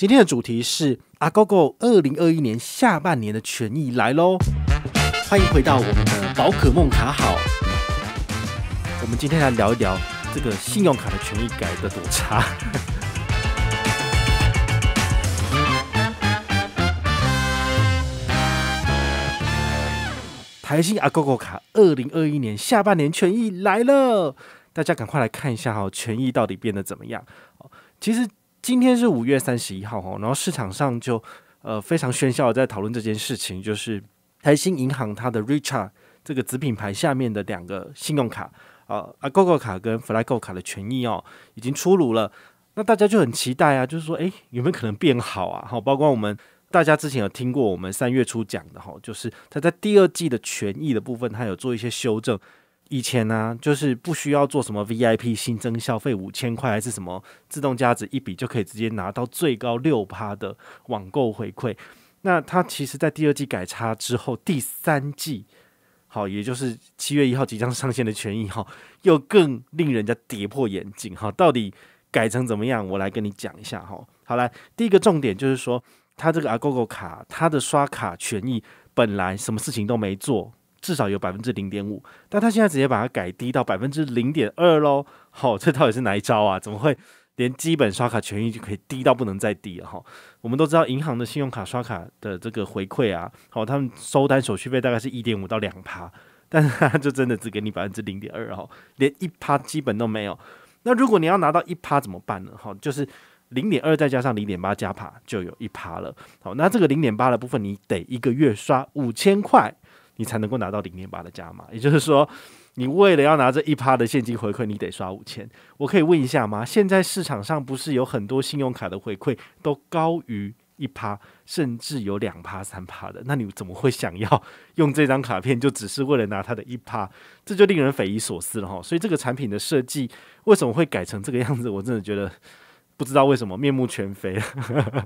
今天的主题是阿 GoGo 二零二一年下半年的权益来喽，欢迎回到我们的宝可梦卡好，我们今天来聊一聊这个信用卡的权益改的多差。台新阿 GoGo 卡二零二一年下半年权益来了，大家赶快来看一下哈，权益到底变得怎么样？其实。今天是五月三十一号哈，然后市场上就呃非常喧嚣的在讨论这件事情，就是台新银行它的 Richard 这个子品牌下面的两个信用卡，啊啊 Google 卡跟 FlyGo 卡的权益哦已经出炉了，那大家就很期待啊，就是说哎有没有可能变好啊？好，包括我们大家之前有听过我们三月初讲的哈，就是它在第二季的权益的部分，它有做一些修正。以前呢，就是不需要做什么 VIP 新增消费五千块，还是什么自动价值一笔就可以直接拿到最高六趴的网购回馈。那它其实，在第二季改差之后，第三季好，也就是七月一号即将上线的权益哈，又更令人家跌破眼镜哈。到底改成怎么样？我来跟你讲一下哈。好来，第一个重点就是说，它这个阿 g o o g o 卡，它的刷卡权益本来什么事情都没做。至少有百分之零点五，但他现在直接把它改低到百分之零点二喽。好，这到底是哪一招啊？怎么会连基本刷卡权益就可以低到不能再低了？哈，我们都知道银行的信用卡刷卡的这个回馈啊，好，他们收单手续费大概是一点五到两趴，但是就真的只给你百分之零点二哦，连一趴基本都没有。那如果你要拿到一趴怎么办呢？哈，就是零点二再加上零点八加趴就有一趴了。好，那这个零点八的部分你得一个月刷五千块。你才能够拿到零点八的加码，也就是说，你为了要拿这一趴的现金回馈，你得刷五千。我可以问一下吗？现在市场上不是有很多信用卡的回馈都高于一趴，甚至有两趴、三趴的？那你怎么会想要 用这张卡片，就只是为了拿它的一趴？这就令人匪夷所思了哈。所以这个产品的设计为什么会改成这个样子？我真的觉得。不知道为什么面目全非。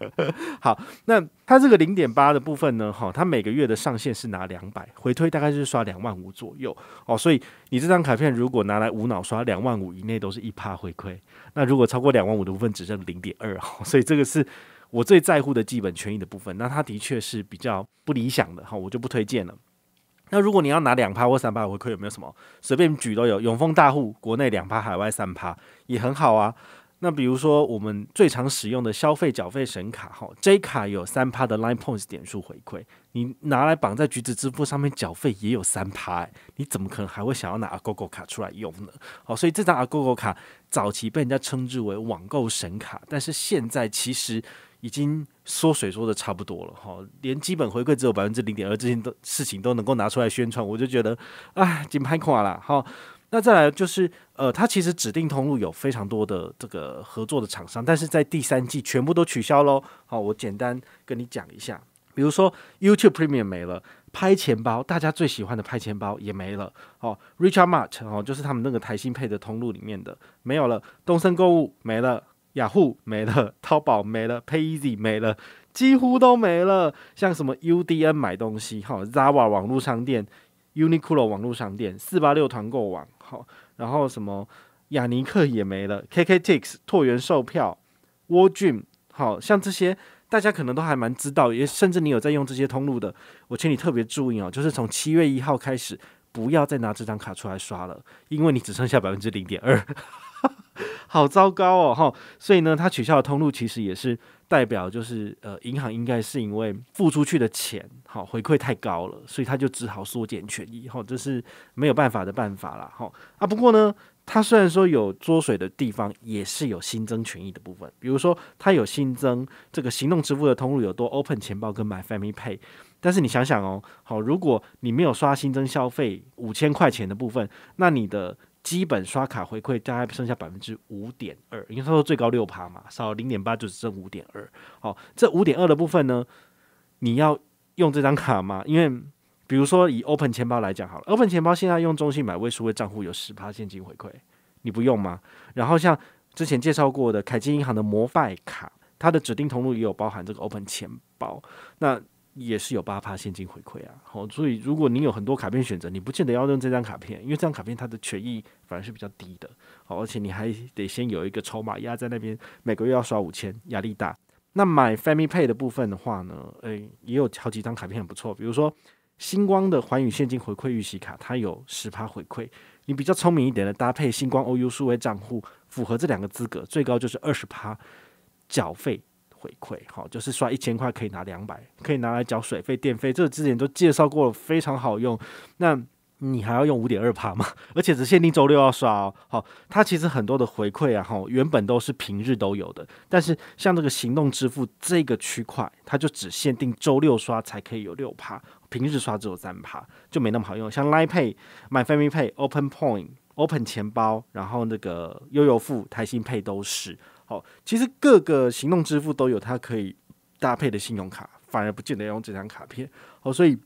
好，那它这个零点八的部分呢？哈，它每个月的上限是拿两百回推，大概就是刷两万五左右哦。所以你这张卡片如果拿来无脑刷两万五以内，都是一趴回馈。那如果超过两万五的部分，只剩零点二。哈，所以这个是我最在乎的基本权益的部分。那它的确是比较不理想的，哈，我就不推荐了。那如果你要拿两趴或三趴回馈，有没有什么随便举都有？永丰大户国内两趴，海外三趴也很好啊。那比如说，我们最常使用的消费缴费神卡，哈，J 卡有三趴的 Line Points 点数回馈，你拿来绑在橘子支付上面缴费也有三趴，你怎么可能还会想要拿 Agogo 卡出来用呢？好，所以这张 Agogo 卡早期被人家称之为网购神卡，但是现在其实已经缩水缩的差不多了，哈，连基本回馈只有百分之零点二，这些都事情都能够拿出来宣传，我就觉得，啊，紧拍垮了，哈。那再来就是，呃，它其实指定通路有非常多的这个合作的厂商，但是在第三季全部都取消喽。好，我简单跟你讲一下，比如说 YouTube Premium 没了，拍钱包大家最喜欢的拍钱包也没了，哦，Richard Mart 哦，就是他们那个台新配的通路里面的没有了，东森购物没了，雅虎没了，淘宝没了，PayEasy 没了，几乎都没了。像什么 UDN 买东西，好，Zara 网络商店。Uniqlo 网络商店、四八六团购网，好，然后什么雅尼克也没了，KK Tix、拓元售票、w r d e a m 好像这些大家可能都还蛮知道，也甚至你有在用这些通路的，我请你特别注意哦，就是从七月一号开始，不要再拿这张卡出来刷了，因为你只剩下百分之零点二。好糟糕哦，哈！所以呢，他取消的通路其实也是代表，就是呃，银行应该是因为付出去的钱好回馈太高了，所以他就只好缩减权益，好，这是没有办法的办法啦。哈！啊，不过呢，他虽然说有捉水的地方，也是有新增权益的部分，比如说他有新增这个行动支付的通路，有多 Open 钱包跟 My Family Pay，但是你想想哦，好，如果你没有刷新增消费五千块钱的部分，那你的。基本刷卡回馈大概剩下百分之五点二，因为他说最高六趴嘛，少零点八就只剩五点二。好，这五点二的部分呢，你要用这张卡吗？因为比如说以 Open 钱包来讲好了，Open 钱包现在用中信买位数回账户有十趴现金回馈，你不用吗？然后像之前介绍过的，凯基银行的摩拜卡，它的指定通路也有包含这个 Open 钱包，那。也是有八趴现金回馈啊，好，所以如果你有很多卡片选择，你不见得要用这张卡片，因为这张卡片它的权益反而是比较低的，好，而且你还得先有一个筹码压在那边，每个月要刷五千，压力大。那买 Family Pay 的部分的话呢，诶也有好几张卡片很不错，比如说星光的环宇现金回馈预喜卡，它有十趴回馈，你比较聪明一点的搭配星光 O U 数位账户，符合这两个资格，最高就是二十趴缴费。回馈好，就是刷一千块可以拿两百，可以拿来缴水费、电费。这个之前都介绍过了，非常好用。那你还要用五点二趴吗？而且只限定周六要刷哦。好，它其实很多的回馈啊，哈，原本都是平日都有的，但是像这个行动支付这个区块，它就只限定周六刷才可以有六趴，平日刷只有三趴，就没那么好用。像 Line Pay、My Family Pay、Open Point、Open 钱包，然后那个悠游付、台新配都是。其实各个行动支付都有它可以搭配的信用卡，反而不见得用这张卡片。哦，所以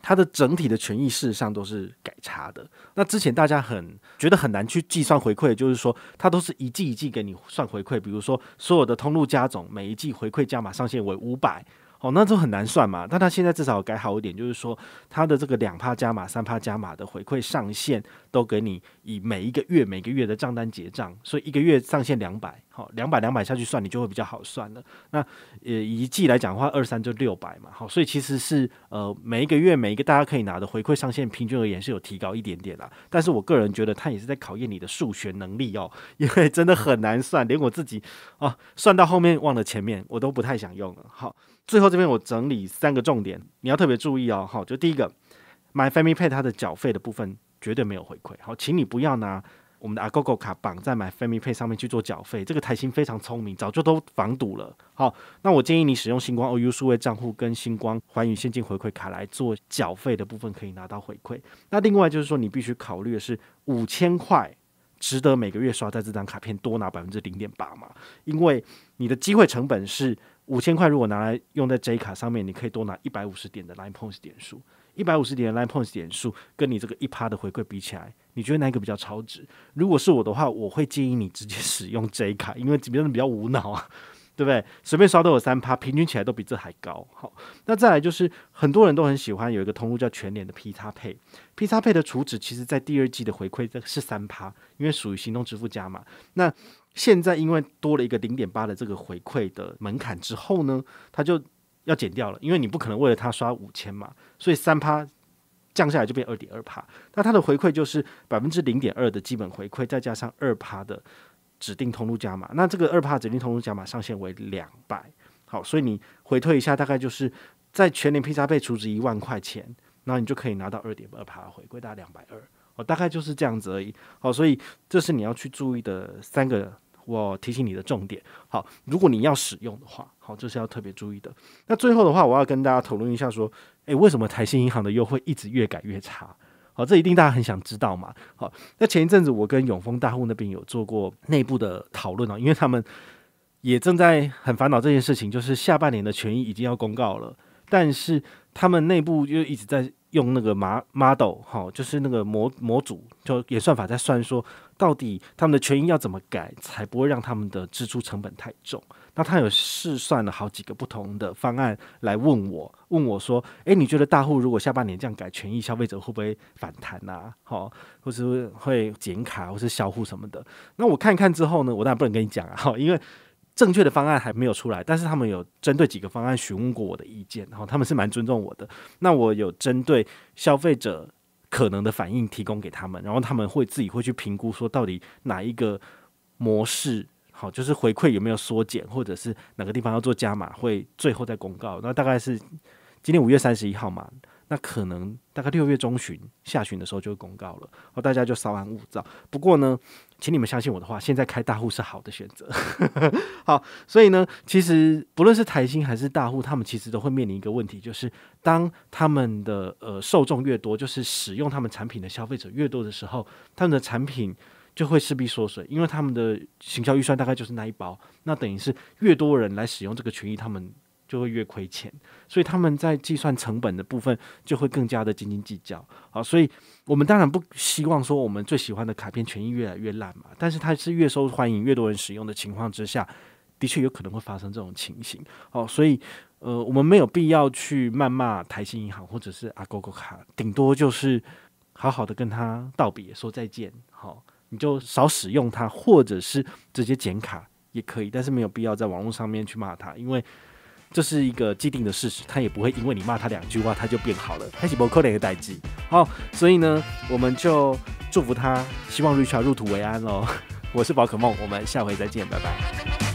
它的整体的权益事实上都是改差的。那之前大家很觉得很难去计算回馈，就是说它都是一季一季给你算回馈，比如说所有的通路加总每一季回馈加码上限为五百，哦，那就很难算嘛。但它现在至少改好一点，就是说它的这个两帕加码、三帕加码的回馈上限都给你以每一个月、每个月的账单结账，所以一个月上限两百。两百两百下去算，你就会比较好算了。那呃，一季来讲的话，二三就六百嘛。好，所以其实是呃，每一个月每一个大家可以拿的回馈上限，平均而言是有提高一点点啦。但是我个人觉得，它也是在考验你的数学能力哦，因为真的很难算，连我自己啊算到后面忘了前面，我都不太想用了。好，最后这边我整理三个重点，你要特别注意哦。好，就第一个，My Family Pay 它的缴费的部分绝对没有回馈。好，请你不要拿。我们的阿 g o a o 卡绑在 My Family Pay 上面去做缴费，这个台新非常聪明，早就都防堵了。好，那我建议你使用星光 o u 数位账户跟星光寰宇现金回馈卡来做缴费的部分，可以拿到回馈。那另外就是说，你必须考虑的是五千块值得每个月刷在这张卡片多拿百分之零点八吗？因为你的机会成本是五千块，如果拿来用在 J 卡上面，你可以多拿一百五十点的 Line Points 点数。一百五十点的 Line Points 点数，跟你这个一趴的回馈比起来，你觉得哪一个比较超值？如果是我的话，我会建议你直接使用 J 卡，因为这边比较无脑啊，对不对？随便刷都有三趴，平均起来都比这还高。好，那再来就是很多人都很喜欢有一个通路叫全脸的 P 差配，P 差配的储值其实在第二季的回馈这是三趴，因为属于行动支付加嘛。那现在因为多了一个零点八的这个回馈的门槛之后呢，它就。要减掉了，因为你不可能为了它刷五千嘛，所以三趴降下来就变二点二趴。那它的回馈就是百分之零点二的基本回馈，再加上二趴的指定通路加码。那这个二趴指定通路加码上限为两百。好，所以你回退一下，大概就是在全年披萨被除值一万块钱，然后你就可以拿到二点二趴回馈，到两百二。哦，大概就是这样子而已。好，所以这是你要去注意的三个。我提醒你的重点，好，如果你要使用的话，好，这是要特别注意的。那最后的话，我要跟大家讨论一下，说，诶，为什么台新银行的优惠一直越改越差？好，这一定大家很想知道嘛？好，那前一阵子我跟永丰大户那边有做过内部的讨论啊，因为他们也正在很烦恼这件事情，就是下半年的权益已经要公告了，但是他们内部又一直在。用那个模 model 哈，就是那个模模组，就演算法在算说，到底他们的权益要怎么改，才不会让他们的支出成本太重？那他有试算了好几个不同的方案来问我，问我说，诶，你觉得大户如果下半年这样改权益，消费者会不会反弹啊？好，或是会减卡，或是销户什么的？那我看一看之后呢，我当然不能跟你讲啊，好，因为。正确的方案还没有出来，但是他们有针对几个方案询问过我的意见，然后他们是蛮尊重我的。那我有针对消费者可能的反应提供给他们，然后他们会自己会去评估说到底哪一个模式好，就是回馈有没有缩减，或者是哪个地方要做加码，会最后再公告。那大概是今天五月三十一号嘛。那可能大概六月中旬、下旬的时候就公告了，哦，大家就稍安勿躁。不过呢，请你们相信我的话，现在开大户是好的选择。好，所以呢，其实不论是台新还是大户，他们其实都会面临一个问题，就是当他们的呃受众越多，就是使用他们产品的消费者越多的时候，他们的产品就会势必缩水，因为他们的行销预算大概就是那一包。那等于是越多人来使用这个权益，他们。就会越亏钱，所以他们在计算成本的部分就会更加的斤斤计较好，所以，我们当然不希望说我们最喜欢的卡片权益越来越烂嘛。但是它是越受欢迎、越多人使用的情况之下，的确有可能会发生这种情形。哦，所以呃，我们没有必要去谩骂台新银行或者是阿 g o 卡，顶多就是好好的跟他道别说再见。好，你就少使用它，或者是直接剪卡也可以，但是没有必要在网络上面去骂它，因为。这是一个既定的事实，他也不会因为你骂他两句话他就变好了，他是不可能一个代际。好，所以呢，我们就祝福他，希望 Richard 入土为安喽。我是宝可梦，我们下回再见，拜拜。